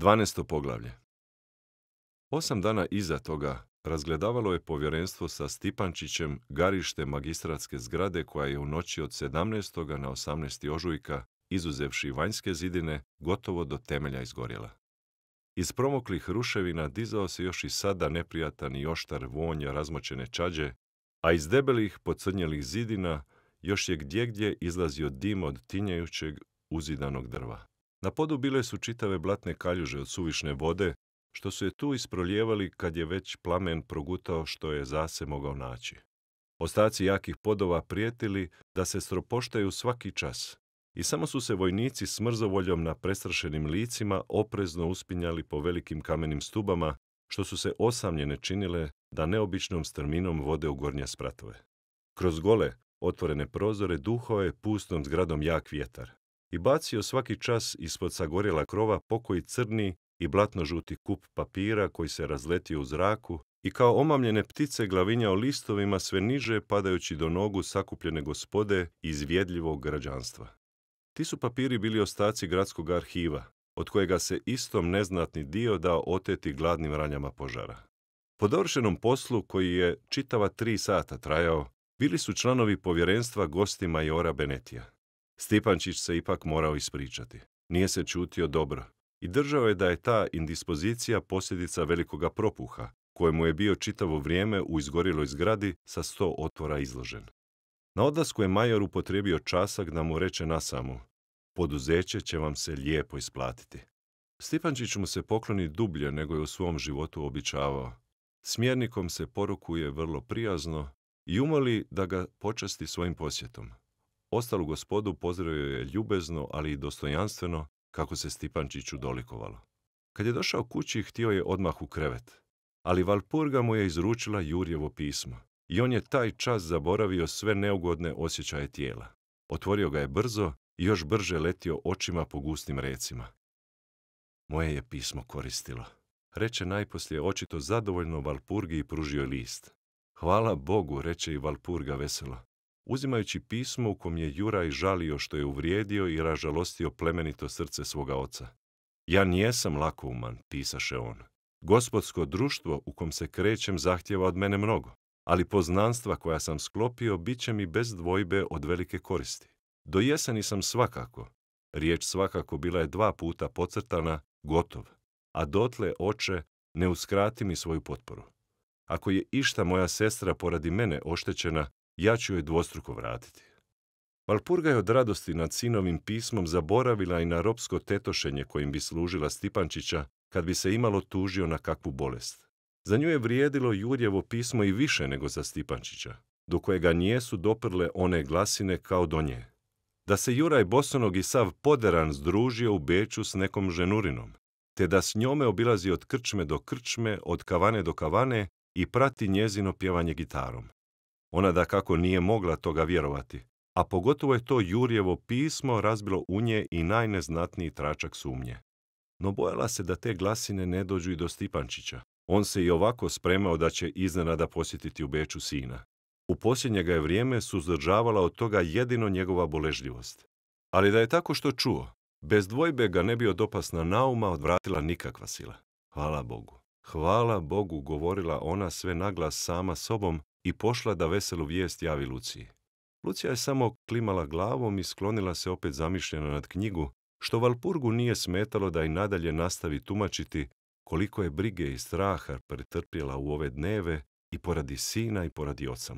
12. poglavlje Osam dana iza toga razgledavalo je povjerenstvo sa Stipančićem garište magistratske zgrade koja je u noći od 17. na 18. ožujka, izuzevši vanjske zidine, gotovo do temelja izgorjela. Iz promoklih ruševina dizao se još i sada neprijatan i oštar vonja razmočene čađe, a iz debelih, pocrnjelih zidina još je gdje gdje izlazio dim od tinjajućeg uzidanog drva. Na podu bile su čitave blatne kaljuže od suvišne vode, što su je tu isproljevali kad je već plamen progutao što je zase mogao naći. Ostaci jakih podova prijetili da se stropoštaju svaki čas i samo su se vojnici s mrzovoljom na prestrašenim licima oprezno uspinjali po velikim kamenim stubama, što su se osamljene činile da neobičnom strminom vode u gornje spratove. Kroz gole, otvorene prozore duhove je pustom zgradom jak vjetar i bacio svaki čas ispod sagorjela krova pokoj crni i blatno-žuti kup papira koji se razletio u zraku i kao omamljene ptice glavinjao listovima sve niže padajući do nogu sakupljene gospode iz vjedljivog građanstva. Ti su papiri bili ostaci gradskog arhiva, od kojega se istom neznatni dio dao oteti gladnim ranjama požara. Po dovršenom poslu, koji je čitava tri sata trajao, bili su članovi povjerenstva gostima Jora Benetija. Stipančić se ipak morao ispričati. Nije se čutio dobro. I držao je da je ta indispozicija posljedica velikoga propuha, kojemu je bio čitavo vrijeme u izgoriloj zgradi sa sto otvora izložen. Na odlasku je major upotrijebio časak da mu reče nasamu. Poduzeće će vam se lijepo isplatiti. Stipančić mu se pokloni dublje nego je u svom životu običavao. Smjernikom se porukuje vrlo prijazno i umoli da ga počasti svojim posjetom. Ostalu gospodu pozdravio je ljubezno, ali i dostojanstveno, kako se Stipančiću dolikovalo. Kad je došao kući, htio je odmah u krevet, ali Valpurga mu je izručila Jurjevo pismo i on je taj čas zaboravio sve neugodne osjećaje tijela. Otvorio ga je brzo i još brže letio očima po gustim recima. Moje je pismo koristilo. Reče najposlije očito zadovoljno Valpurgi i pružio list. Hvala Bogu, reče i Valpurga veselo uzimajući pismo u kom je Juraj žalio što je uvrijedio i ražalostio plemenito srce svoga oca. Ja nijesam lakouman, pisaše on. Gospodsko društvo u kom se krećem zahtjeva od mene mnogo, ali poznanstva koja sam sklopio bit će mi bez dvojbe od velike koristi. Do jeseni sam svakako. Riječ svakako bila je dva puta pocrtana, gotov. A dotle, oče, ne uskrati mi svoju potporu. Ako je išta moja sestra poradi mene oštećena, ja ću joj dvostruko vratiti. Valpurga je od radosti nad sinovim pismom zaboravila i na ropsko tetošenje kojim bi služila Stipančića kad bi se imalo tužio na kakvu bolest. Za nju je vrijedilo Jurjevo pismo i više nego za Stipančića, do kojega nijesu doprle one glasine kao do nje. Da se Juraj Bosonog i sav poderan združio u Beću s nekom ženurinom, te da s njome obilazi od krčme do krčme, od kavane do kavane i prati njezino pjevanje gitarom. Ona da kako nije mogla toga vjerovati, a pogotovo je to Jurjevo pismo razbilo u nje i najneznatniji tračak sumnje. No bojala se da te glasine ne dođu i do Stipančića. On se i ovako spremao da će iznenada posjetiti u Beču sina. U posljednjega je vrijeme suzdržavala od toga jedino njegova boležljivost. Ali da je tako što čuo, bez dvojbe ga ne bi od nauma odvratila nikakva sila. Hvala Bogu. Hvala Bogu, govorila ona sve naglas sama sobom, i pošla da veselu vijest javi Luciji. Lucija je samo klimala glavom i sklonila se opet zamišljeno nad knjigu, što Valpurgu nije smetalo da i nadalje nastavi tumačiti koliko je brige i straha pretrpjela u ove dneve i poradi sina i poradi oca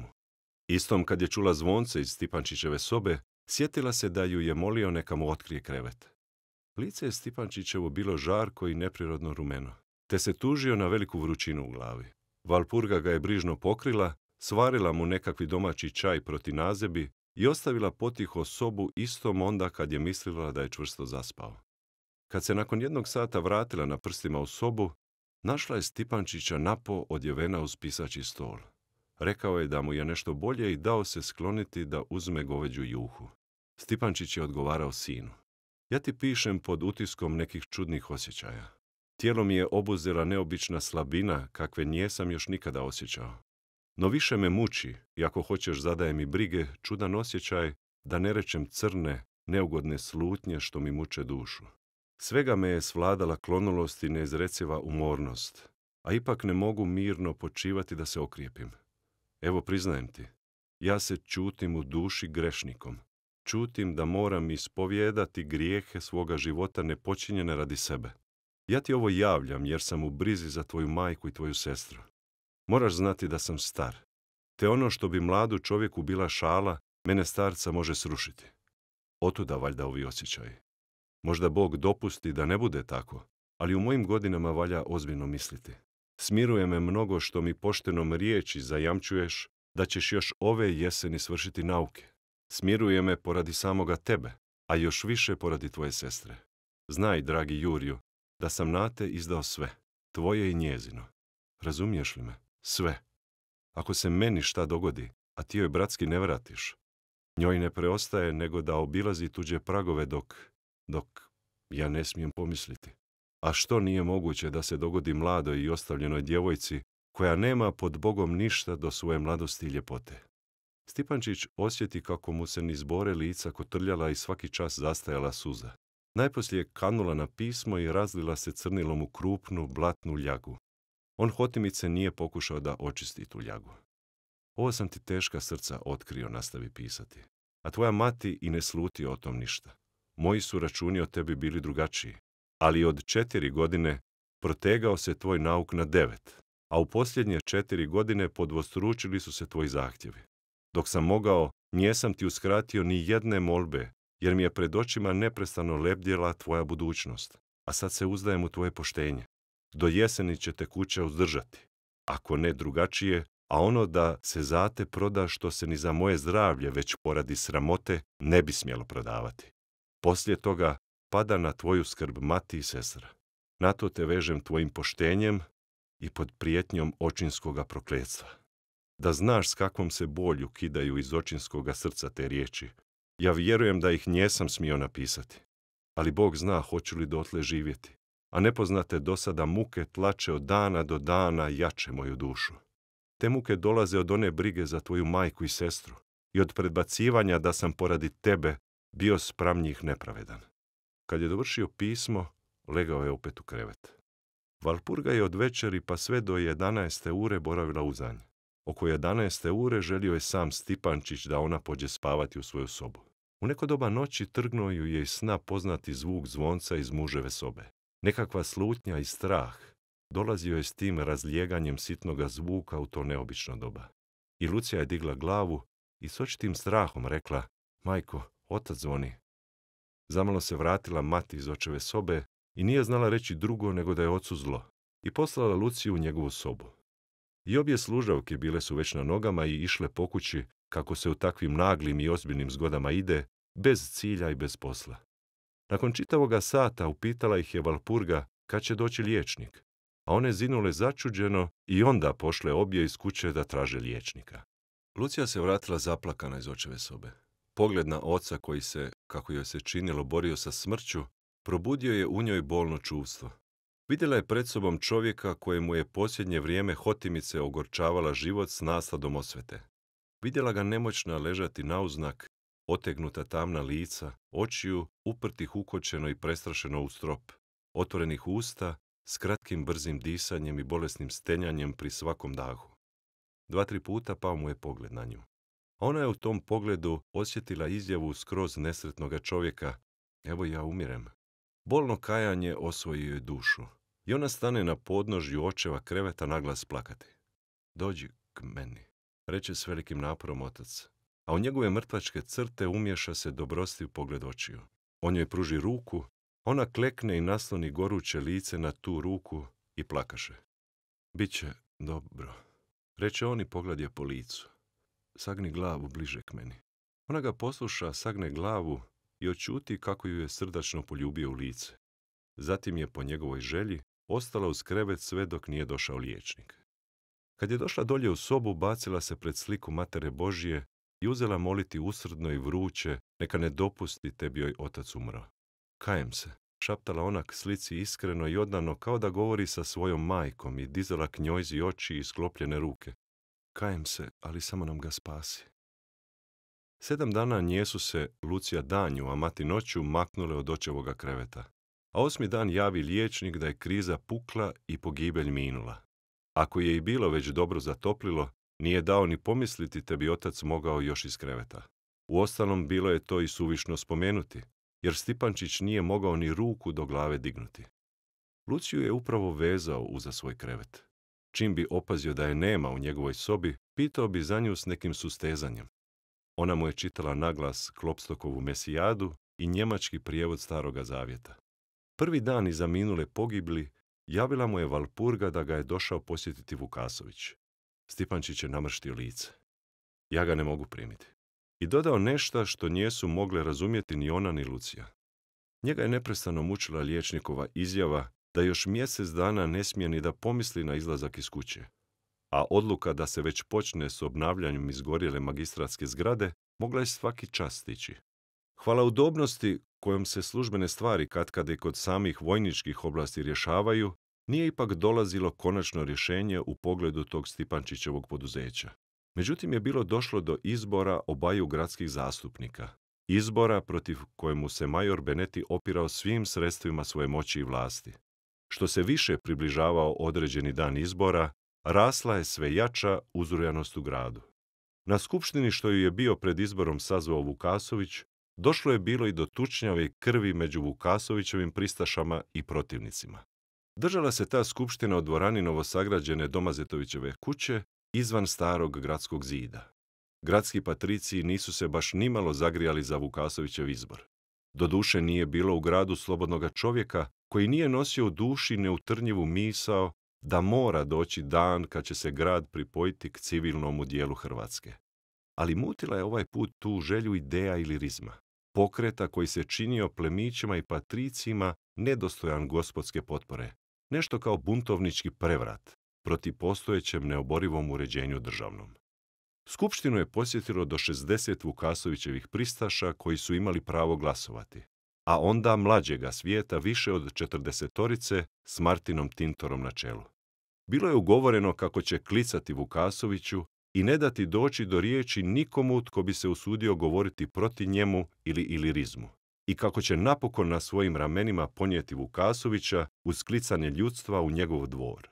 Istom kad je čula zvonce iz Stipančićeve sobe, sjetila se da ju je molio neka mu otkrije krevet. Lice je Stipančićevo bilo žarko i neprirodno rumeno, te se tužio na veliku vrućinu u glavi. Valpurga ga je brižno pokrila Svarila mu nekakvi domaći čaj proti nazebi i ostavila potiho sobu istom onda kad je mislila da je čvrsto zaspao. Kad se nakon jednog sata vratila na prstima u sobu, našla je Stipančića napo odjevena uz pisaći stol. Rekao je da mu je nešto bolje i dao se skloniti da uzme goveđu juhu. Stipančić je odgovarao sinu. Ja ti pišem pod utiskom nekih čudnih osjećaja. Tijelo mi je obuzela neobična slabina, kakve nijesam još nikada osjećao. No više me muči, i ako hoćeš zadaje mi brige, čudan osjećaj, da ne rečem crne, neugodne slutnje što mi muče dušu. Svega me je svladala klonulost i neizreciva umornost, a ipak ne mogu mirno počivati da se okrijepim. Evo priznajem ti, ja se čutim u duši grešnikom. Čutim da moram ispovijedati grijehe svoga života nepočinjene radi sebe. Ja ti ovo javljam jer sam u brizi za tvoju majku i tvoju sestru. Moraš znati da sam star, te ono što bi mladu čovjeku bila šala, mene starca može srušiti. Otuda valjda ovi osjećaji. Možda Bog dopusti da ne bude tako, ali u mojim godinama valja ozbiljno misliti. Smiruje me mnogo što mi poštenom riječi zajamčuješ da ćeš još ove jeseni svršiti nauke. Smiruje me poradi samoga tebe, a još više poradi tvoje sestre. Znaj, dragi Juriju, da sam na te izdao sve, tvoje i njezino. Razumiješ li me? sve. Ako se meni šta dogodi, a ti joj bratski ne vratiš, njoj ne preostaje nego da obilazi tuđe pragove dok, dok ja ne smijem pomisliti. A što nije moguće da se dogodi mladoj i ostavljenoj djevojci koja nema pod Bogom ništa do svoje mladosti i ljepote? Stipančić osjeti kako mu se niz bore lica kotrljala i svaki čas zastajala suza. Najposlije kanula na pismo i razlila se crnilom u krupnu, blatnu ljagu. On hotimice nije pokušao da očisti tu ljagu. Ovo sam ti teška srca otkrio, nastavi pisati. A tvoja mati i ne sluti o tom ništa. Moji su računi o tebi bili drugačiji. Ali od četiri godine protegao se tvoj nauk na devet, a u posljednje četiri godine podvostručili su se tvoji zahtjevi. Dok sam mogao, nijesam ti uskratio ni jedne molbe, jer mi je pred očima neprestano lebdjela tvoja budućnost, a sad se uzdajem u tvoje poštenje do jeseni će te kuća uzdržati. Ako ne drugačije, a ono da se zate proda što se ni za moje zdravlje već poradi sramote ne bi smjelo prodavati. Poslije toga pada na tvoju skrb mati i sestra. Na to te vežem tvojim poštenjem i pod prijetnjom očinskoga prokletstva. Da znaš s kakvom se bolju kidaju iz očinskoga srca te riječi, ja vjerujem da ih njesam smio napisati. Ali Bog zna hoću li dotle živjeti a nepoznate dosada muke tlače od dana do dana jače moju dušu. Te muke dolaze od one brige za tvoju majku i sestru i od predbacivanja da sam poradi tebe bio spram njih nepravedan. Kad je dovršio pismo, legao je opet u krevet. Valpurga je od večeri pa sve do 11. ure boravila u zanj. Oko 11. ure želio je sam Stipančić da ona pođe spavati u svoju sobu. U neko doba noći trgnuo ju je iz sna poznati zvuk zvonca iz muževe sobe. Nekakva slutnja i strah dolazio je s tim razlijeganjem sitnoga zvuka u to neobično doba. I Lucija je digla glavu i s očitim strahom rekla, majko, otac zvoni. Zamalo se vratila mati iz očeve sobe i nije znala reći drugo nego da je ocu zlo i poslala Luciju u njegovu sobu. I obje služavke bile su već na nogama i išle po kući kako se u takvim naglim i ozbiljnim zgodama ide, bez cilja i bez posla. Nakon čitavoga sata upitala ih je Valpurga kad će doći liječnik, a one zinule začuđeno i onda pošle obje iz kuće da traže liječnika. Lucija se vratila zaplakana iz očeve sobe. Pogled na oca koji se, kako joj se činilo, borio sa smrću, probudio je u njoj bolno čuvstvo. Vidjela je pred sobom čovjeka kojemu je posljednje vrijeme hotimice ogorčavala život s nasladom osvete. Vidjela ga nemoćna ležati nauznak otegnuta tamna lica, očiju uprtih ukočeno i prestrašeno u strop, otvorenih usta s kratkim brzim disanjem i bolesnim stenjanjem pri svakom dahu. Dva, tri puta pao mu je pogled na nju. Ona je u tom pogledu osjetila izjavu skroz nesretnoga čovjeka, evo ja umirem. Bolno kajanje osvoji je dušu i ona stane na podnožju očeva kreveta naglas plakati. Dođi k meni, reče s velikim naporom otac a u njegove mrtvačke crte umješa se u pogled očiju. On joj pruži ruku, ona klekne i nasloni goruće lice na tu ruku i plakaše. Biće dobro, reče on i pogled je po licu. Sagni glavu bliže k meni. Ona ga posluša, sagne glavu i očuti kako ju je srdačno poljubio u lice. Zatim je po njegovoj želji ostala uz krevet sve dok nije došao liječnik. Kad je došla dolje u sobu, bacila se pred sliku Matere Božije i uzela moliti usrdno i vruće, neka ne dopusti tebi joj otac umro. Kajem se, šaptala ona k slici iskreno i odano kao da govori sa svojom majkom i dizala k njojzi oči i sklopljene ruke. Kajem se, ali samo nam ga spasi. Sedam dana njesu se Lucija danju, a mati noću maknule od očevoga kreveta. A osmi dan javi liječnik da je kriza pukla i pogibelj minula. Ako je i bilo već dobro zatoplilo, nije dao ni pomisliti te bi otac mogao još iz kreveta. Uostalom bilo je to i suvišno spomenuti, jer Stipančić nije mogao ni ruku do glave dignuti. Luciju je upravo vezao uza svoj krevet. Čim bi opazio da je nema u njegovoj sobi, pitao bi za nju s nekim sustezanjem. Ona mu je čitala naglas Klopstokovu mesijadu i njemački prijevod Staroga Zavjeta. Prvi dan iza minule pogibli javila mu je Valpurga da ga je došao posjetiti Vukasović. Stipančić je namrštio lice. Ja ga ne mogu primiti. I dodao nešto što njesu mogle razumjeti ni ona ni Lucija. Njega je neprestano mučila liječnikova izjava da još mjesec dana ne smije ni da pomisli na izlazak iz kuće. A odluka da se već počne s obnavljanjem izgorjele magistratske zgrade mogla je svaki čas stići. Hvala udobnosti kojom se službene stvari katkad i kod samih vojničkih oblasti rješavaju, nije ipak dolazilo konačno rješenje u pogledu tog Stipančićevog poduzeća. Međutim je bilo došlo do izbora obaju gradskih zastupnika, izbora protiv kojemu se major Beneti opirao svim sredstvima svoje moći i vlasti. Što se više približavao određeni dan izbora, rasla je sve jača uzrujanost u gradu. Na skupštini što ju je bio pred izborom sazvao Vukasović, došlo je bilo i do tučnjave krvi među Vukasovićevim pristašama i protivnicima. Držala se ta skupština od dvorani novosagrađene Domazetovićeve kuće izvan starog gradskog zida. Gradski patriciji nisu se baš nimalo zagrijali za Vukasovićev izbor. Doduše nije bilo u gradu slobodnoga čovjeka koji nije nosio u duši neutrnjivu misao da mora doći dan kad će se grad pripojiti k civilnomu dijelu Hrvatske. Ali mutila je ovaj put tu želju ideja ili rizma, pokreta koji se činio plemićima i patricima nedostojan gospodske potpore, nešto kao buntovnički prevrat protiv postojećem neoborivom uređenju državnom. Skupštinu je posjetilo do 60 Vukasovićevih pristaša koji su imali pravo glasovati, a onda mlađega svijeta više od četrdesetorice torice s Martinom Tintorom na čelu. Bilo je ugovoreno kako će klicati Vukasoviću i ne dati doći do riječi nikomu tko bi se usudio govoriti protiv njemu ili ilirizmu i kako će napokon na svojim ramenima ponijeti Vukasovića uz klicanje ljudstva u njegov dvor.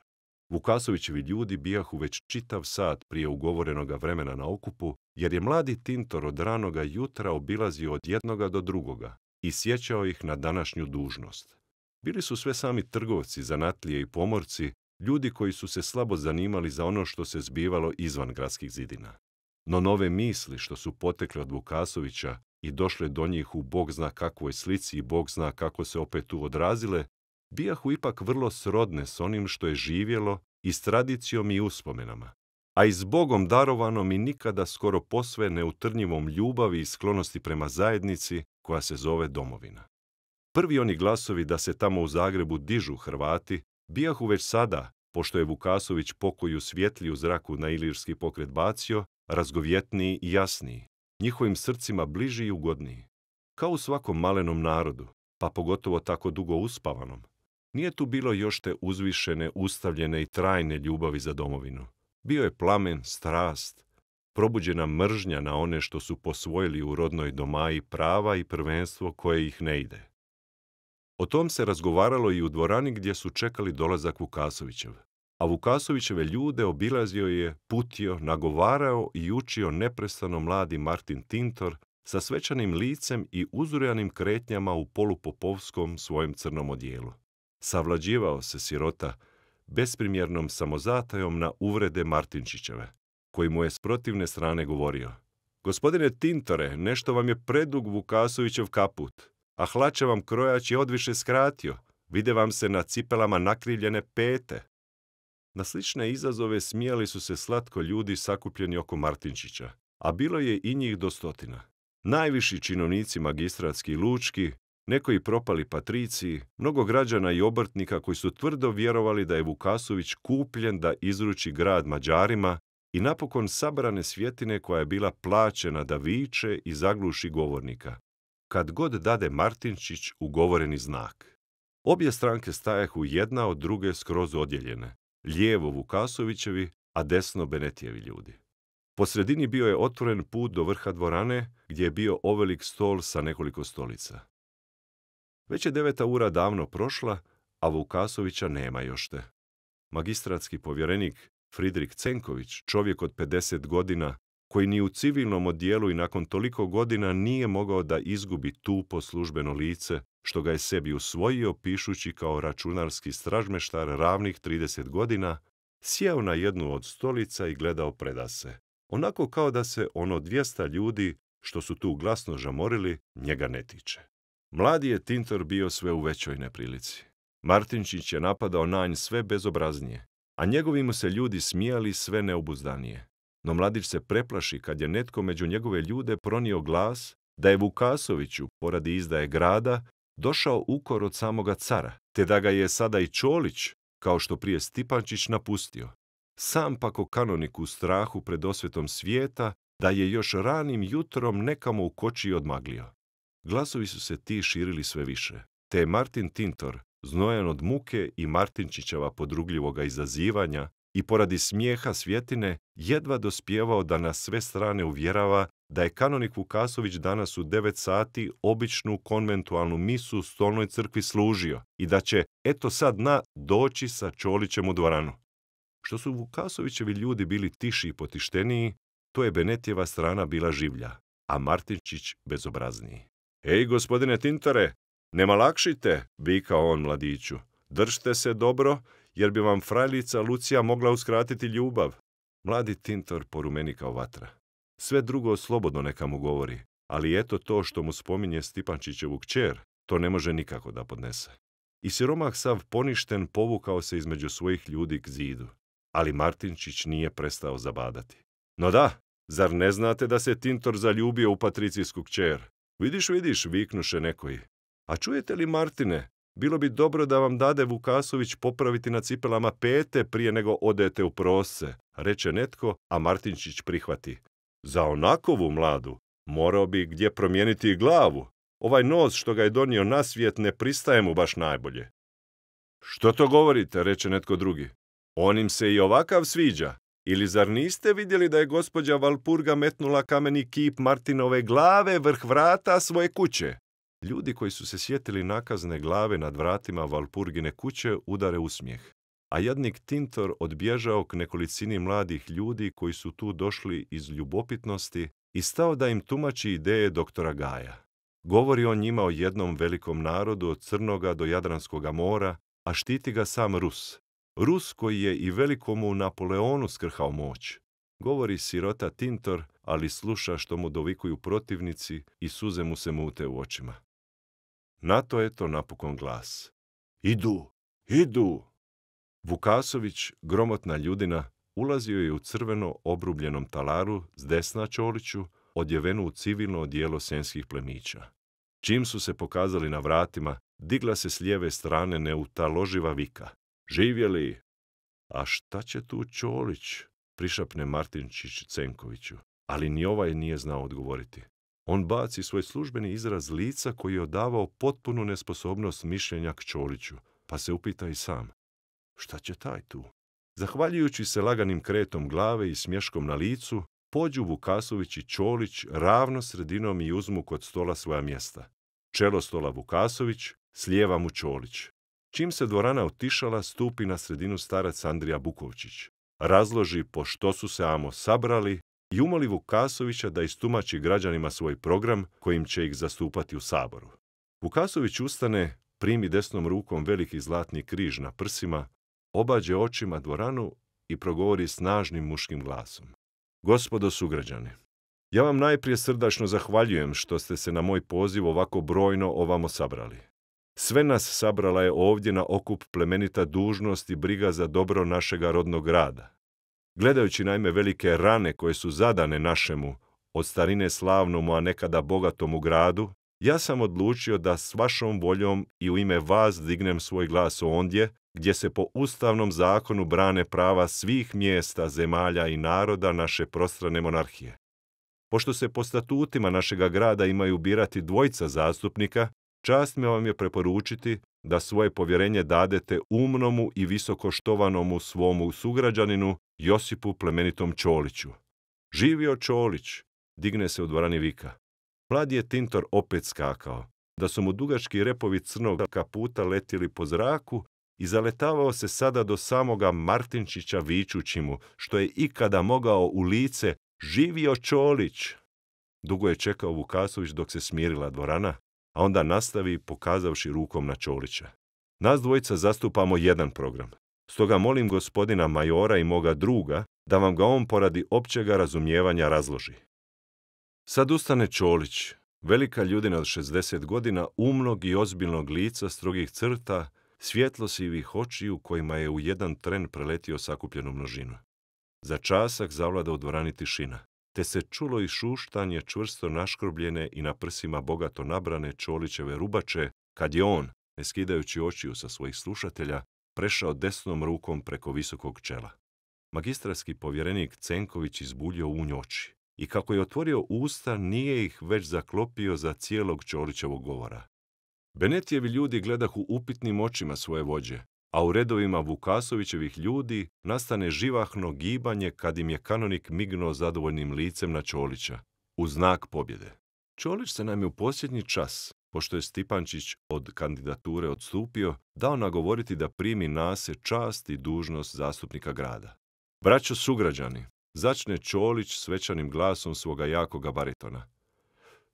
Vukasovićevi ljudi bijahu već čitav sat prije ugovorenoga vremena na okupu, jer je mladi Tintor od ranoga jutra obilazio od jednoga do drugoga i sjećao ih na današnju dužnost. Bili su sve sami trgovci, zanatlije i pomorci, ljudi koji su se slabo zanimali za ono što se zbivalo izvan gradskih zidina. No nove misli što su potekle od Vukasovića i došle do njih u bog zna kakvoj slici i bog zna kako se opet tu odrazile, bijahu ipak vrlo srodne s onim što je živjelo i s tradicijom i uspomenama, a i s Bogom darovanom i nikada skoro posve neutrnjivom ljubavi i sklonosti prema zajednici koja se zove domovina. Prvi oni glasovi da se tamo u Zagrebu dižu Hrvati, bijahu već sada, pošto je Vukasović pokoju svjetliju zraku na ilirski pokret bacio, razgovjetniji i jasniji, njihovim srcima bliži i ugodniji. Kao u svakom malenom narodu, pa pogotovo tako dugo uspavanom, nije tu bilo još te uzvišene, ustavljene i trajne ljubavi za domovinu. Bio je plamen, strast, probuđena mržnja na one što su posvojili u rodnoj domaji prava i prvenstvo koje ih ne ide. O tom se razgovaralo i u dvorani gdje su čekali dolazak Vukasovićev a Vukasovićeve ljude obilazio je, putio, nagovarao i učio neprestano mladi Martin Tintor sa svečanim licem i uzurjanim kretnjama u polupopovskom svojem crnom odijelu. Savlađivao se sirota besprimjernom samozatajom na uvrede Martinčićeve, koji mu je s protivne strane govorio Gospodine Tintore, nešto vam je predug Vukasovićev kaput, a hlače vam krojač je odviše skratio, vide vam se na cipelama nakrivljene pete, na slične izazove smijali su se slatko ljudi sakupljeni oko Martinčića, a bilo je i njih do stotina. Najviši činovnici magistratski lučki, nekoji propali patriciji, mnogo građana i obrtnika koji su tvrdo vjerovali da je Vukasović kupljen da izruči grad Mađarima i napokon sabrane svjetine koja je bila plaćena da viče i zagluši govornika. Kad god dade Martinčić ugovoreni znak. Obje stranke stajahu jedna od druge skroz odjeljene lijevo Vukasovićevi, a desno Benetijevi ljudi. Po sredini bio je otvoren put do vrha dvorane, gdje je bio ovelik stol sa nekoliko stolica. Već je deveta ura davno prošla, a Vukasovića nema još te. Magistratski povjerenik Fridrik Cenković, čovjek od 50 godina, koji ni u civilnom odjelu i nakon toliko godina nije mogao da izgubi tu po službeno lice što ga je sebi usvojio pišući kao računarski stražmeštar ravnih 30 godina, sjeo na jednu od stolica i gledao predase, onako kao da se ono 200 ljudi što su tu glasno žamorili njega ne tiče. Mladi je Tintor bio sve u većoj neprilici. Martinčić je napadao na nj sve bezobraznije, a njegovi mu se ljudi smijali sve neobuzdanije. No mladić se preplaši kad je netko među njegove ljude pronio glas da je Vukasoviću, poradi izdaje grada, došao ukor od samoga cara, te da ga je sada i Čolić, kao što prije Stipančić napustio. Sam pak o kanoniku u strahu pred osvetom svijeta, da je još ranim jutrom nekamo u koči odmaglio. Glasovi su se ti širili sve više, te je Martin Tintor, znojen od muke i Martinčićeva podrugljivoga izazivanja i poradi smijeha svjetine, jedva dospjevao da na sve strane uvjerava da je kanonik Vukasović danas u 9 sati običnu konventualnu misu u stolnoj crkvi služio i da će, eto sad na, doći sa Čolićem u dvoranu. Što su Vukasovićevi ljudi bili tiši i potišteniji, to je Benetjeva strana bila življa, a Martinčić bezobrazniji. Ej, gospodine Tintore, ne malakšite, vikao on mladiću. Držte se dobro, jer bi vam frajlica Lucija mogla uskratiti ljubav. Mladi Tintor porumeni kao vatra. Sve drugo slobodno neka mu govori, ali eto to što mu spominje Stipančićevu kćer, to ne može nikako da podnese. I siromah sav poništen povukao se između svojih ljudi k zidu, ali Martinčić nije prestao zabadati. No da, zar ne znate da se Tintor zaljubio u patricijsku kćer? Vidiš, vidiš, viknuše nekoji. A čujete li, Martine, bilo bi dobro da vam dade Vukasović popraviti na cipelama pete prije nego odete u prose, reče netko, a Martinčić prihvati. Za onakovu mladu morao bi gdje promijeniti i glavu. Ovaj nos što ga je donio na svijet ne pristaje mu baš najbolje. Što to govorite, reče netko drugi. Onim se i ovakav sviđa. Ili zar niste vidjeli da je gospođa Valpurga metnula kameni kip Martinove glave vrh vrata svoje kuće? Ljudi koji su se sjetili nakazne glave nad vratima Valpurgine kuće udare usmijeh a jadnik Tintor odbježao k nekolicini mladih ljudi koji su tu došli iz ljubopitnosti i stao da im tumači ideje doktora Gaja. Govori on njima o jednom velikom narodu od Crnoga do Jadranskoga mora, a štiti ga sam Rus. Rus koji je i velikomu Napoleonu skrhao moć. Govori sirota Tintor, ali sluša što mu dovikuju protivnici i suze mu se mute u očima. Na to je to napokon glas. Idu, idu! Vukasović, gromotna ljudina, ulazio je u crveno obrubljenom talaru s desna Čoliću, odjevenu u civilno odijelo senskih plemića. Čim su se pokazali na vratima, digla se s lijeve strane neutaloživa vika. Živjeli! A šta će tu Čolić? Prišapne Martinčić Cenkoviću, ali ni ovaj nije znao odgovoriti. On baci svoj službeni izraz lica koji je odavao potpunu nesposobnost mišljenja k Čoliću, pa se upita i sam. Šta će taj tu? Zahvaljujući se laganim kretom glave i smješkom na licu, pođu Vukasović i Čolić ravno sredinom i uzmu kod stola svoja mjesta. Čelo stola Vukasović, slijeva mu Čolić. Čim se dvorana otišala, stupi na sredinu starac Andrija Bukovčić. Razloži po što su se amo sabrali i umoli Vukasovića da istumači građanima svoj program kojim će ih zastupati u saboru. Vukasović ustane, primi desnom rukom veliki zlatni križ na prsima, obađe očima dvoranu i progovori snažnim muškim glasom. Gospodo sugrađani, ja vam najprije srdačno zahvaljujem što ste se na moj poziv ovako brojno ovamo sabrali. Sve nas sabrala je ovdje na okup plemenita dužnost i briga za dobro našega rodnog grada. Gledajući naime velike rane koje su zadane našemu, od starine slavnomu, a nekada bogatomu gradu, ja sam odlučio da s vašom voljom i u ime vas dignem svoj glas ondje, gdje se po ustavnom zakonu brane prava svih mjesta, zemalja i naroda naše prostrane monarhije. Pošto se po statutima našega grada imaju birati dvojca zastupnika, čast me vam je preporučiti da svoje povjerenje dadete umnomu i visokoštovanomu svomu sugrađaninu Josipu plemenitom Čoliću. Živio Čolić, digne se u dvorani vika. Vlad je Tintor opet skakao, da su mu dugački repovi crnog kaputa letili po zraku i zaletavao se sada do samoga Martinčića vičući mu, što je ikada mogao u lice, živio Čolić! Dugo je čekao Vukasović dok se smirila dvorana, a onda nastavi pokazavši rukom na Čolića. Nas dvojica zastupamo jedan program. Stoga molim gospodina majora i moga druga da vam ga on poradi općega razumijevanja razloži. Sad ustane Čolić, velika ljudina od 60 godina, umnog i ozbiljnog lica, strogih crta, svjetlo-sivih očiju kojima je u jedan tren preletio sakupljenu množinu. Za časak zavlada u dvorani tišina, te se čulo i šuštanje čvrsto naškrobljene i na prsima bogato nabrane Čolićeve rubače, kad je on, ne skidajući očiju sa svojih slušatelja, prešao desnom rukom preko visokog čela. Magistarski povjerenik Cenković izbuljio u oči i kako je otvorio usta nije ih već zaklopio za cijelog Čorićevog govora. Benetijevi ljudi gledahu upitnim očima svoje vođe, a u redovima Vukasovićevih ljudi nastane živahno gibanje kad im je kanonik mignuo zadovoljnim licem na Čolića, u znak pobjede. Čolić se nam je u posljednji čas, pošto je Stipančić od kandidature odstupio, dao nagovoriti da primi nase čast i dužnost zastupnika grada. Braćo sugrađani, začne Čolić svečanim glasom svoga jakoga baritona.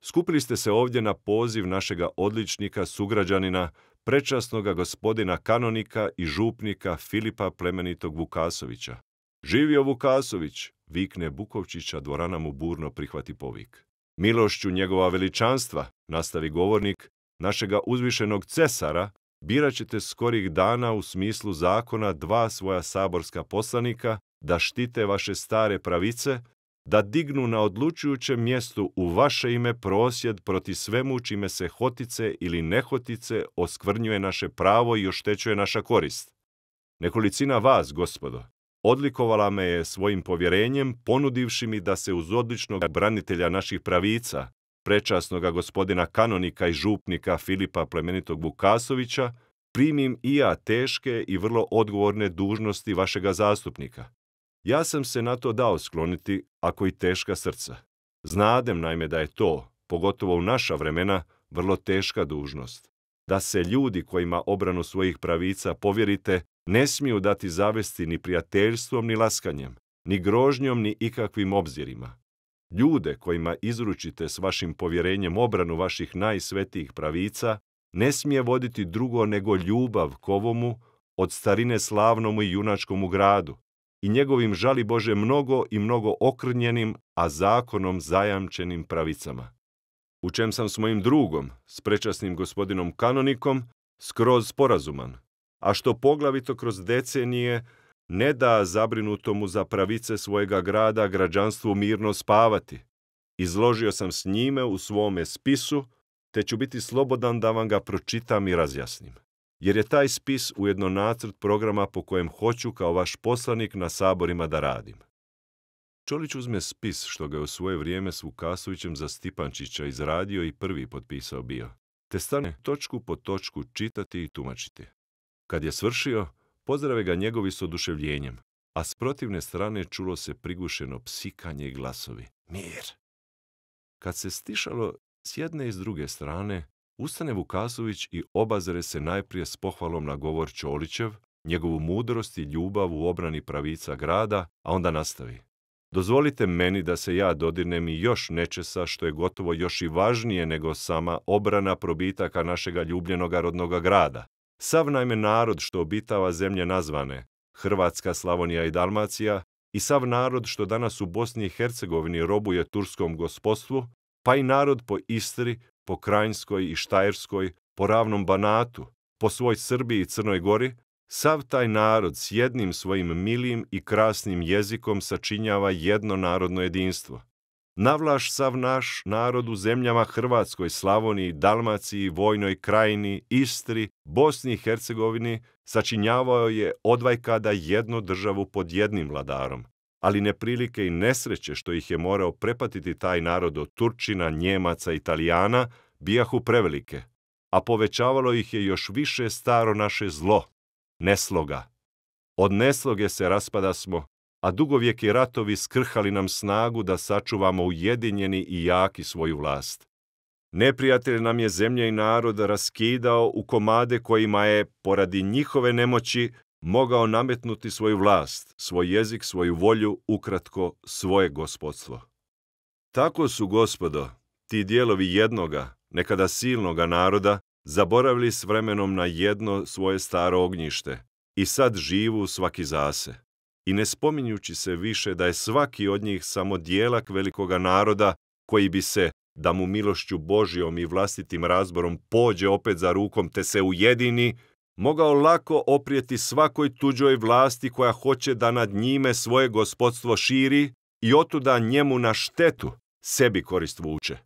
Skupili ste se ovdje na poziv našega odličnika, sugrađanina, prečasnoga gospodina kanonika i župnika Filipa plemenitog Vukasovića. Živio Vukasović, vikne Bukovčića, dvorana mu burno prihvati povik. Milošću njegova veličanstva, nastavi govornik, našega uzvišenog cesara, birat ćete skorih dana u smislu zakona dva svoja saborska poslanika da štite vaše stare pravice, da dignu na odlučujućem mjestu u vaše ime prosjed proti svemu čime se hotice ili nehotice oskvrnjuje naše pravo i oštećuje naša korist. Nekolicina vas, gospodo, odlikovala me je svojim povjerenjem ponudivši mi da se uz odličnog branitelja naših pravica, prečasnoga gospodina kanonika i župnika Filipa plemenitog Vukasovića, primim i ja teške i vrlo odgovorne dužnosti vašega zastupnika. Ja sam se na to dao skloniti, ako i teška srca. Znadem najme da je to, pogotovo u naša vremena, vrlo teška dužnost. Da se ljudi kojima obranu svojih pravica povjerite, ne smiju dati zavesti ni prijateljstvom, ni laskanjem, ni grožnjom, ni ikakvim obzirima. Ljude kojima izručite s vašim povjerenjem obranu vaših najsvetijih pravica, ne smije voditi drugo nego ljubav kovomu od starine slavnomu i junačkomu gradu, i njegovim žali Bože mnogo i mnogo okrnjenim, a zakonom zajamčenim pravicama. U čem sam s mojim drugom, s prečasnim gospodinom kanonikom, skroz sporazuman, a što poglavito kroz decenije ne da zabrinutomu za pravice svojega grada građanstvu mirno spavati. Izložio sam s njime u svome spisu, te ću biti slobodan da vam ga pročitam i razjasnim jer je taj spis ujedno nacrt programa po kojem hoću kao vaš poslanik na saborima da radim. Čolić uzme spis što ga je u svoje vrijeme s Vukasovićem za Stipančića izradio i prvi potpisao bio, te stane točku po točku čitati i tumačiti. Kad je svršio, pozdrave ga njegovi s oduševljenjem, a s protivne strane čulo se prigušeno psikanje i glasovi. Mir! Kad se stišalo s jedne i s druge strane, Ustane Vukasović i obazre se najprije s pohvalom na govor Čolićev, njegovu mudrost i ljubav u obrani pravica grada, a onda nastavi. Dozvolite meni da se ja dodirnem i još nečesa što je gotovo još i važnije nego sama obrana probitaka našega ljubljenoga rodnoga grada. Sav najme narod što obitava zemlje nazvane, Hrvatska, Slavonija i Dalmacija, i sav narod što danas u Bosni i Hercegovini robuje turskom gospodstvu, pa i narod po Istri po Krajinskoj i Štajerskoj, po ravnom Banatu, po svoj Srbiji i Crnoj Gori, sav taj narod s jednim svojim milim i krasnim jezikom sačinjava jedno narodno jedinstvo. Navlaš sav naš narod u zemljama Hrvatskoj, Slavoniji, Dalmaciji, Vojnoj krajini, Istri, Bosni i Hercegovini sačinjavao je odvajkada jednu državu pod jednim vladarom ali neprilike i nesreće što ih je morao prepatiti taj narod od Turčina, Njemaca, Italijana, bijahu prevelike, a povećavalo ih je još više staro naše zlo, nesloga. Od nesloge se raspada smo, a dugovjeki ratovi skrhali nam snagu da sačuvamo ujedinjeni i jaki svoju vlast. Neprijatelj nam je zemlja i narod raskidao u komade kojima je, poradi njihove nemoći, mogao nametnuti svoju vlast, svoj jezik, svoju volju, ukratko svoje gospodstvo. Tako su, gospodo, ti dijelovi jednoga, nekada silnoga naroda, zaboravili s vremenom na jedno svoje staro ognjište i sad živu svaki zase. I ne spominjući se više da je svaki od njih samo dijelak velikoga naroda koji bi se, da mu milošću Božijom i vlastitim razborom pođe opet za rukom te se ujedini, mogao lako oprijeti svakoj tuđoj vlasti koja hoće da nad njime svoje gospodstvo širi i otuda njemu na štetu sebi korist vuče.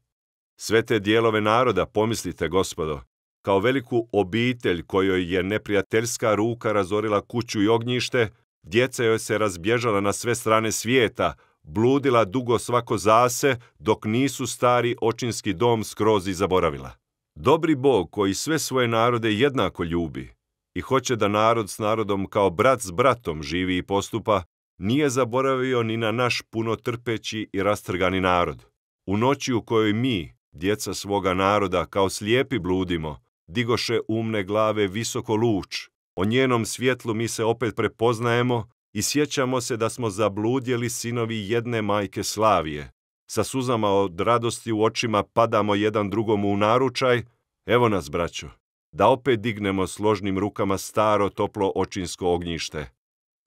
Sve te dijelove naroda, pomislite gospodo, kao veliku obitelj kojoj je neprijateljska ruka razorila kuću i ognjište, djeca joj se razbježala na sve strane svijeta, bludila dugo svako zase, dok nisu stari očinski dom skroz i zaboravila. Dobri Bog koji sve svoje narode jednako ljubi, i hoće da narod s narodom kao brat s bratom živi i postupa, nije zaboravio ni na naš puno trpeći i rastrgani narod. U noći u kojoj mi, djeca svoga naroda, kao slijepi bludimo, digoše umne glave visoko luč. O njenom svjetlu mi se opet prepoznajemo i sjećamo se da smo zabludjeli sinovi jedne majke Slavije. Sa suzama od radosti u očima padamo jedan drugomu u naručaj. Evo nas, braćo, da opet dignemo složnim rukama staro toplo očinsko ognjište.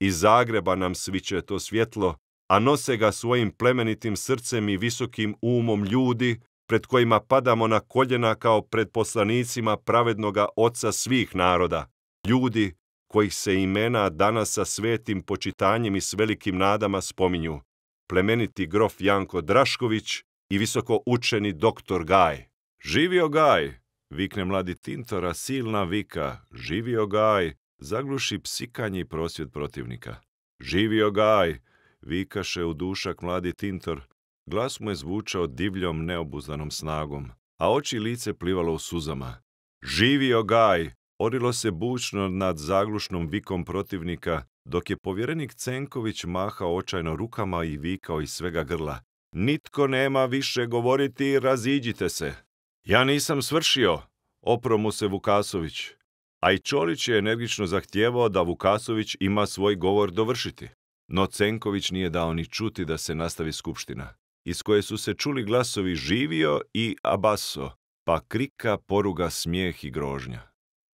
Iz Zagreba nam sviće to svjetlo, a nose ga svojim plemenitim srcem i visokim umom ljudi pred kojima padamo na koljena kao pred poslanicima pravednoga oca svih naroda, ljudi kojih se imena danas sa svetim počitanjem i s velikim nadama spominju, plemeniti grof Janko Drašković i visoko učeni doktor Gaj. Živio Gaj! Vikne mladi Tintora silna vika, živio gaj, zagluši psikanje i prosvjed protivnika. Živio gaj, vikaše u dušak mladi Tintor, glas mu je zvučao divljom neobuzdanom snagom, a oči lice plivalo u suzama. Živio gaj, orilo se bučno nad zaglušnom vikom protivnika, dok je povjerenik Cenković mahao očajno rukama i vikao iz svega grla. Nitko nema više govoriti, raziđite se. Ja nisam svršio, opro se Vukasović, a i Čolić je energično zahtijevao da Vukasović ima svoj govor dovršiti. No Cenković nije dao ni čuti da se nastavi skupština, iz koje su se čuli glasovi živio i abaso, pa krika, poruga, smijeh i grožnja.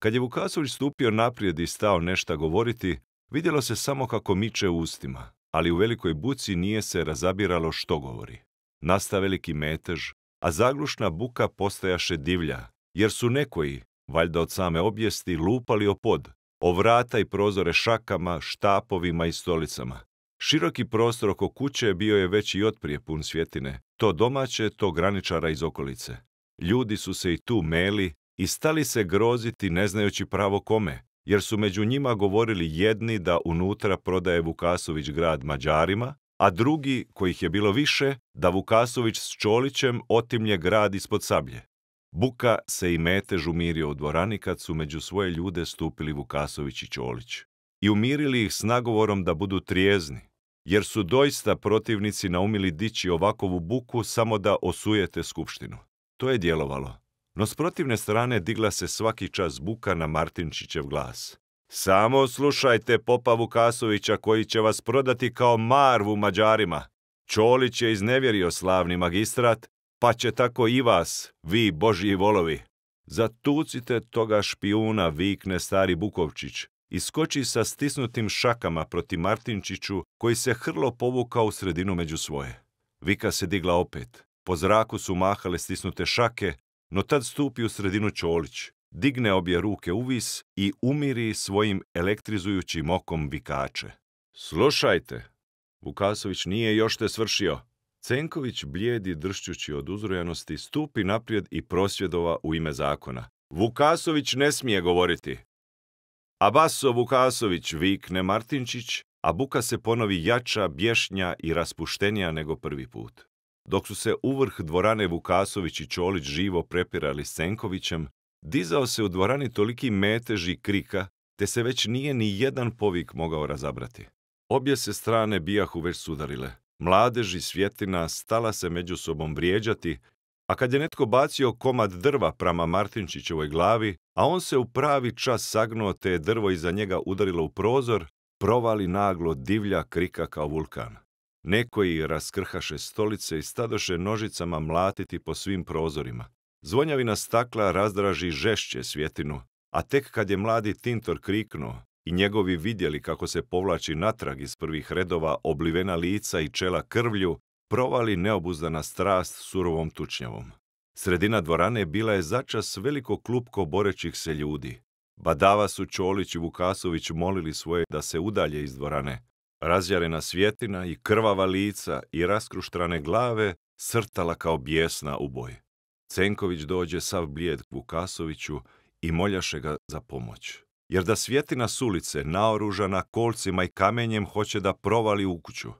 Kad je Vukasović stupio naprijed i stao nešto govoriti, vidjelo se samo kako miče ustima, ali u velikoj buci nije se razabiralo što govori. Nasta veliki metež, a zaglušna buka postajaše divlja, jer su nekoji, valjda od same objesti, lupali o pod, o vrata i prozore šakama, štapovima i stolicama. Široki prostor oko kuće bio je već i otprije pun svjetine, to domaće, to graničara iz okolice. Ljudi su se i tu meli i stali se groziti ne znajući pravo kome, jer su među njima govorili jedni da unutra prodaje Vukasović grad Mađarima, a drugi, kojih je bilo više, da Vukasović s Čolićem otimlje grad ispod sablje. Buka se i mete žumirio u dvorani kad su među svoje ljude stupili Vukasović i Čolić. I umirili ih s nagovorom da budu trijezni, jer su doista protivnici naumili dići ovakovu buku samo da osujete skupštinu. To je djelovalo, no s protivne strane digla se svaki čas buka na Martinčićev glas. Samo slušajte popa Vukasovića koji će vas prodati kao marvu Mađarima. Čolić je iznevjerio slavni magistrat, pa će tako i vas, vi božji volovi. Zatucite toga špijuna, vikne stari Bukovčić. Iskoči sa stisnutim šakama proti Martinčiću, koji se hrlo povukao u sredinu među svoje. Vika se digla opet. Po zraku su mahale stisnute šake, no tad stupi u sredinu Čolić digne obje ruke u vis i umiri svojim elektrizujućim okom vikače. Slušajte, Vukasović nije još te svršio. Cenković blijedi dršćući od uzrojanosti stupi naprijed i prosvjedova u ime zakona. Vukasović ne smije govoriti. Abaso Vukasović vikne Martinčić, a buka se ponovi jača, bješnja i raspuštenija nego prvi put. Dok su se u vrh dvorane Vukasović i Čolić živo prepirali s Cenkovićem, Dizao se u dvorani toliki metež i krika, te se već nije ni jedan povik mogao razabrati. Obje se strane bijahu već sudarile. Mladež i svjetina stala se među sobom vrijeđati, a kad je netko bacio komad drva prama Martinčićevoj glavi, a on se u pravi čas sagnuo te je drvo iza njega udarilo u prozor, provali naglo divlja krika kao vulkan. Nekoji raskrhaše stolice i stadoše nožicama mlatiti po svim prozorima. Zvonjavina stakla razdraži žešće svjetinu, a tek kad je mladi Tintor kriknuo i njegovi vidjeli kako se povlači natrag iz prvih redova oblivena lica i čela krvlju, provali neobuzdana strast surovom tučnjavom. Sredina dvorane bila je začas veliko klupko borećih se ljudi. Badava su Čolić i Vukasović molili svoje da se udalje iz dvorane. Razjarena svjetina i krvava lica i raskruštrane glave srtala kao bijesna uboj. Cenković dođe sav blijed k Vukasoviću i moljaše ga za pomoć. Jer da svjetina s naoružana kolcima i kamenjem, hoće da provali u kuću.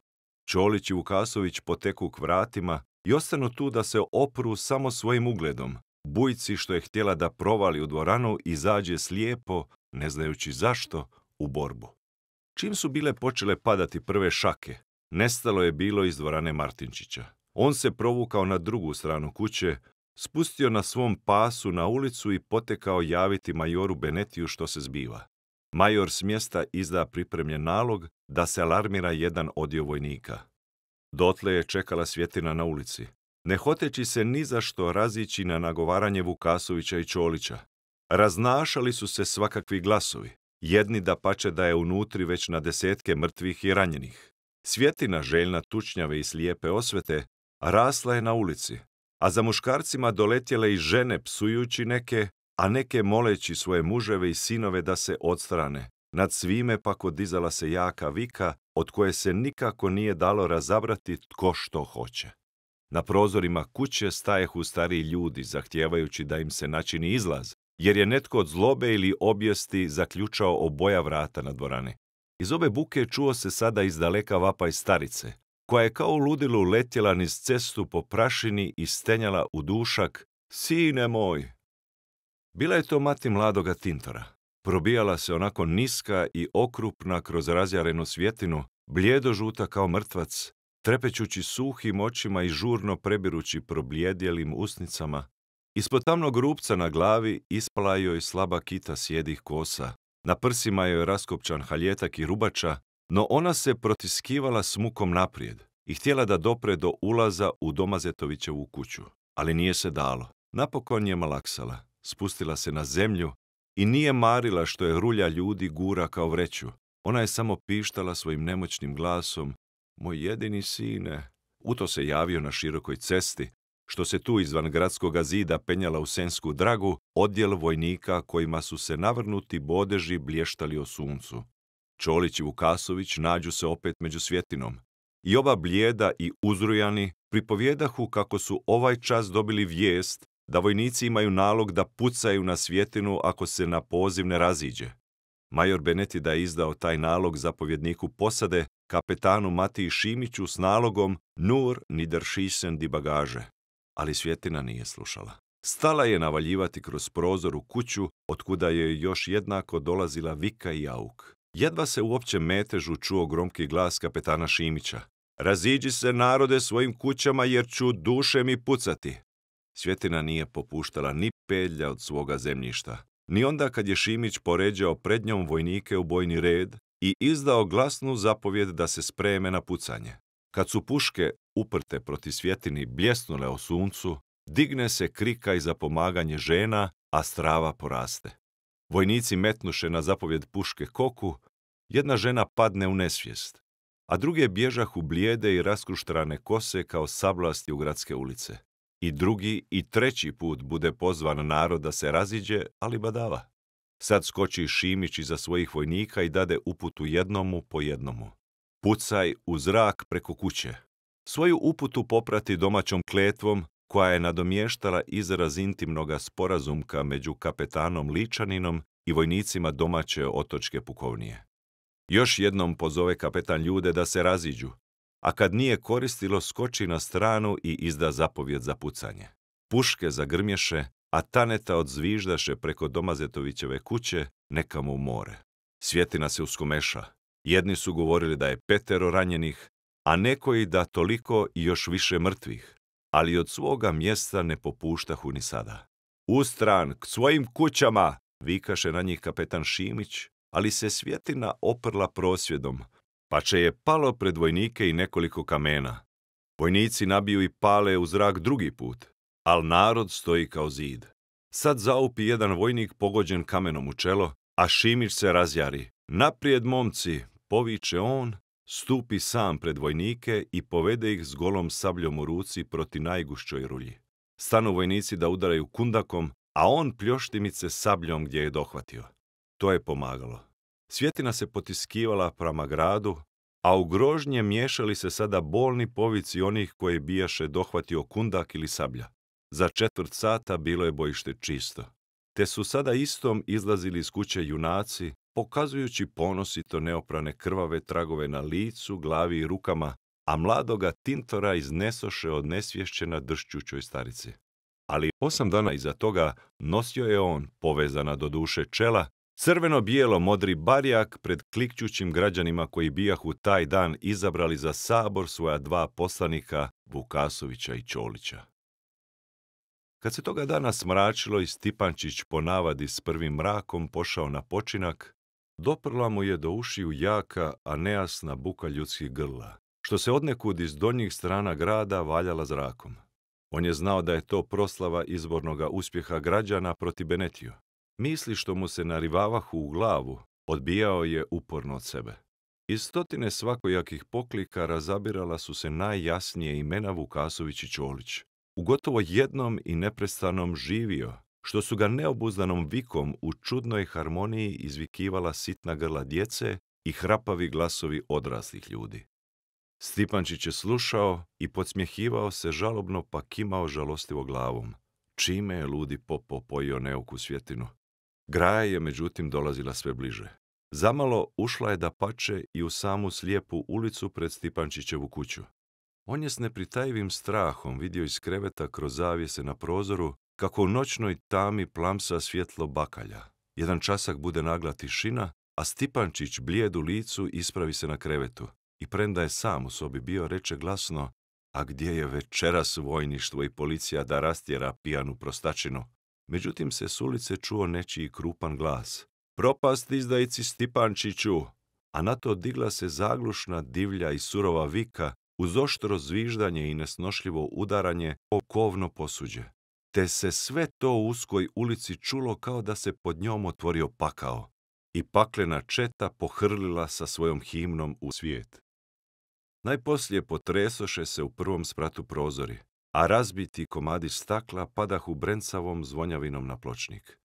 Čolić i Vukasović poteku k vratima i ostanu tu da se opru samo svojim ugledom. Bujci što je htjela da provali u dvoranu izađe slijepo, ne znajući zašto, u borbu. Čim su bile počele padati prve šake, nestalo je bilo iz dvorane Martinčića. On se provukao na drugu stranu kuće, spustio na svom pasu na ulicu i potekao javiti majoru Benetiju što se zbiva. Major s mjesta izda pripremljen nalog da se alarmira jedan odio vojnika. Dotle je čekala svjetina na ulici, ne hoteći se ni za što razići na nagovaranje Vukasovića i Čolića. Raznašali su se svakakvi glasovi, jedni da pače da je unutri već na desetke mrtvih i ranjenih. Svjetina željna tučnjave i slijepe osvete rasla je na ulici, a za muškarcima doletjele i žene psujući neke, a neke moleći svoje muževe i sinove da se odstrane. Nad svime pak odizala se jaka vika, od koje se nikako nije dalo razabrati tko što hoće. Na prozorima kuće stajehu stariji ljudi, zahtijevajući da im se načini izlaz, jer je netko od zlobe ili objesti zaključao oboja vrata na dvorane. Iz ove buke čuo se sada iz daleka vapaj starice, koja je kao ludilu letjela niz cestu po prašini i stenjala u dušak, sine moj. Bila je to mati mladoga Tintora. Probijala se onako niska i okrupna kroz razjarenu svjetinu, bljedo žuta kao mrtvac, trepećući suhim očima i žurno prebirući problijedjelim usnicama, Ispod tamnog rupca na glavi ispala joj slaba kita sjedih kosa. Na prsima joj raskopčan haljetak i rubača, no ona se protiskivala s mukom naprijed i htjela da dopre do ulaza u Domazetovićevu kuću, ali nije se dalo. Napokon je malaksala, spustila se na zemlju i nije marila što je rulja ljudi gura kao vreću. Ona je samo pištala svojim nemoćnim glasom Moj jedini sine. U to se javio na širokoj cesti, što se tu izvan gradskoga zida penjala u Sensku dragu, odjel vojnika kojima su se navrnuti bodeži blještali o suncu. Čolić i Vukasović nađu se opet među svjetinom. I oba blijeda i uzrujani pripovjedahu kako su ovaj čas dobili vijest da vojnici imaju nalog da pucaju na svjetinu ako se na poziv ne raziđe. Major Benetida je izdao taj nalog zapovjedniku posade, kapetanu Matiji Šimiću s nalogom Nur dršišen di bagaže. Ali svjetina nije slušala. Stala je navaljivati kroz prozor u kuću, otkuda je još jednako dolazila vika i jauk. Jedva se uopće metežu čuo gromki glas kapetana Šimića. Raziđi se narode svojim kućama jer ću duše mi pucati. Svjetina nije popuštala ni pedlja od svoga zemljišta. Ni onda kad je Šimić poređao pred njom vojnike u bojni red i izdao glasnu zapovjed da se spreme na pucanje. Kad su puške, uprte proti svjetini, bljesnule o suncu, digne se krika i za pomaganje žena, a strava poraste. Vojnici metnuše na zapovjed puške koku, jedna žena padne u nesvijest, a druge bježah u blijede i raskruštrane kose kao sablasti u gradske ulice. I drugi i treći put bude pozvan narod da se raziđe, ali badava. Sad skoči Šimić iza svojih vojnika i dade uputu jednomu po jednomu. Pucaj u zrak preko kuće. Svoju uputu poprati domaćom kletvom koja je nadomještala izraz intimnoga sporazumka među kapetanom Ličaninom i vojnicima domaće otočke pukovnije. Još jednom pozove kapetan ljude da se raziđu, a kad nije koristilo skoči na stranu i izda zapovjed za pucanje. Puške zagrmješe, a taneta odzviždaše preko Domazetovićeve kuće, nekam u more. Svjetina se uskomeša. Jedni su govorili da je petero ranjenih, a neko i da toliko i još više mrtvih. Ali od svoga mjesta ne popuštahu ni sada. Ustran, k svojim kućama, vikaše na njih kapetan Šimić, ali se svjetina oprla prosvjedom, pa će je palo pred vojnike i nekoliko kamena. Vojnici nabiju i pale u zrak drugi put, ali narod stoji kao zid. Sad zaupi jedan vojnik pogođen kamenom u čelo, a Šimić se razjari. Naprijed momci, poviče on, stupi sam pred vojnike i povede ih s golom sabljom u ruci proti najgušćoj rulji. Stanu vojnici da udaraju kundakom, a on pljoštimice sabljom gdje je dohvatio. To je pomagalo. Svjetina se potiskivala prama gradu, a u grožnje miješali se sada bolni povici onih koje bijaše dohvatio kundak ili sablja. Za četvrt sata bilo je bojište čisto. Te su sada istom izlazili iz kuće junaci, pokazujući ponosito neoprane krvave tragove na licu, glavi i rukama, a mladoga Tintora iznesoše od na dršćućoj starici. Ali osam dana iza toga nosio je on, povezana do duše čela, Crveno-bijelo-modri barjak pred klikćućim građanima koji bijahu taj dan izabrali za sabor svoja dva poslanika Vukasovića i Čolića. Kad se toga dana smračilo i Stipančić po navadi s prvim mrakom pošao na počinak, doprla mu je do ušiju jaka, a nejasna buka ljudskih grla, što se odnekud iz donjih strana grada valjala zrakom. On je znao da je to proslava izbornoga uspjeha građana proti Benetio. Misli što mu se narivavahu u glavu, odbijao je uporno od sebe. Iz stotine svakojakih poklika razabirala su se najjasnije imena Vukasović i Čolić. U gotovo jednom i neprestanom živio, što su ga neobuzdanom vikom u čudnoj harmoniji izvikivala sitna grla djece i hrapavi glasovi odraslih ljudi. Stipančić je slušao i podsmjehivao se žalobno pa kimao žalostivo glavom. Čime je ludi popo pojio neuku svjetinu? Graja je međutim dolazila sve bliže. Zamalo ušla je da pače i u samu slijepu ulicu pred Stipančićevu kuću. On je s nepritajivim strahom vidio iz kreveta kroz zavijese na prozoru kako u noćnoj tami plamsa svjetlo bakalja. Jedan časak bude nagla tišina, a Stipančić blijed u licu ispravi se na krevetu i premda je sam u sobi bio reče glasno a gdje je večeras vojništvo i policija da rastjera pijanu prostačinu? Međutim se s ulice čuo nečiji krupan glas. Propast izdajici Stipančiću! A na to digla se zaglušna, divlja i surova vika uz oštro zviždanje i nesnošljivo udaranje o kovno posuđe. Te se sve to u uskoj ulici čulo kao da se pod njom otvorio pakao i paklena četa pohrlila sa svojom himnom u svijet. Najposlije potresoše se u prvom spratu prozori a razbiti komadi stakla padahu brencavom zvonjavinom na pločnik.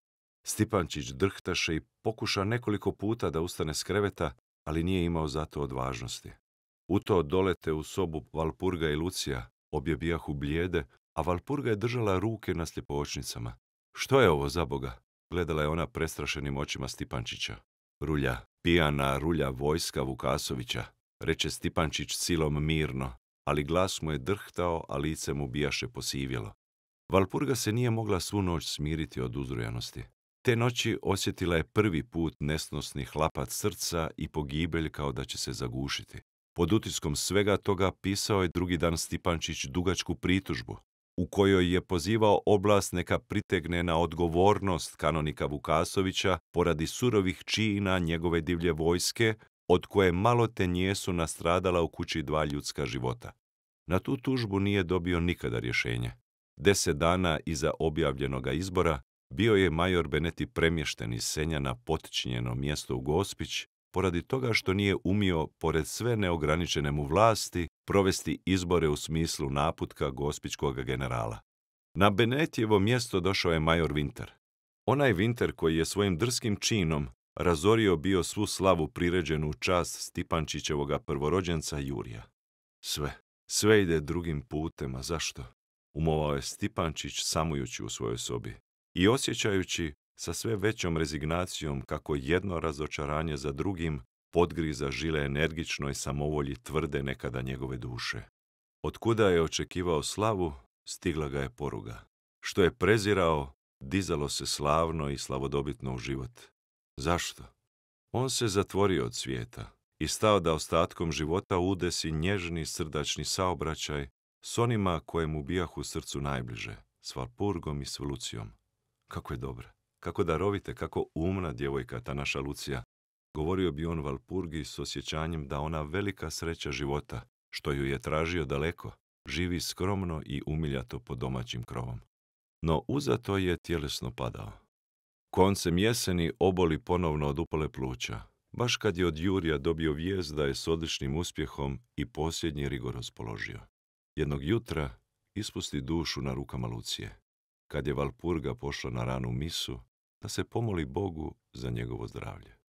Stipančić drhtaše i pokuša nekoliko puta da ustane s kreveta, ali nije imao zato odvažnosti. U to dolete u sobu Valpurga i Lucija, obje bijahu blijede, a Valpurga je držala ruke na sljepočnicama. Što je ovo za boga? Gledala je ona prestrašenim očima Stipančića. Rulja, pijana rulja vojska Vukasovića, reče Stipančić silom mirno, ali glas mu je drhtao, a lice mu bijaše posivjelo. Valpurga se nije mogla svu noć smiriti od uzrujanosti. Te noći osjetila je prvi put nesnosni hlapac srca i pogibelj kao da će se zagušiti. Pod utiskom svega toga pisao je drugi dan Stipančić dugačku pritužbu, u kojoj je pozivao oblast neka pritegne na odgovornost kanonika Vukasovića poradi surovih čina njegove divlje vojske od koje malo te njesu nastradala u kući dva ljudska života. Na tu tužbu nije dobio nikada rješenje. Deset dana iza objavljenoga izbora bio je major Beneti premješten iz Senja na potičnjeno mjesto u Gospić poradi toga što nije umio, pored sve neograničene mu vlasti, provesti izbore u smislu naputka gospićkog generala. Na Benetjevo mjesto došao je major Winter. Onaj Winter koji je svojim drskim činom razorio bio svu slavu priređenu čast Stipančićevoga prvorođenca Jurija. Sve, sve ide drugim putem, a zašto? Umovao je Stipančić samujući u svojoj sobi i osjećajući sa sve većom rezignacijom kako jedno razočaranje za drugim podgriza žile energičnoj samovolji tvrde nekada njegove duše. Otkuda je očekivao slavu, stigla ga je poruga. Što je prezirao, dizalo se slavno i slavodobitno u život. Zašto? On se zatvorio od svijeta i stao da ostatkom života udesi nježni srdačni saobraćaj s onima koje mu bijahu srcu najbliže, s Valpurgom i s Lucijom. Kako je dobra, kako darovite, kako umna djevojka ta naša Lucija. Govorio bi on Valpurgi s osjećanjem da ona velika sreća života, što ju je tražio daleko, živi skromno i umiljato pod domaćim krovom. No to je tjelesno padao. Koncem jeseni oboli ponovno od upale pluća, baš kad je od Jurija dobio vijest da je s odličnim uspjehom i posljednji rigor položio. Jednog jutra ispusti dušu na rukama Lucije, kad je Valpurga pošla na ranu misu da se pomoli Bogu za njegovo zdravlje.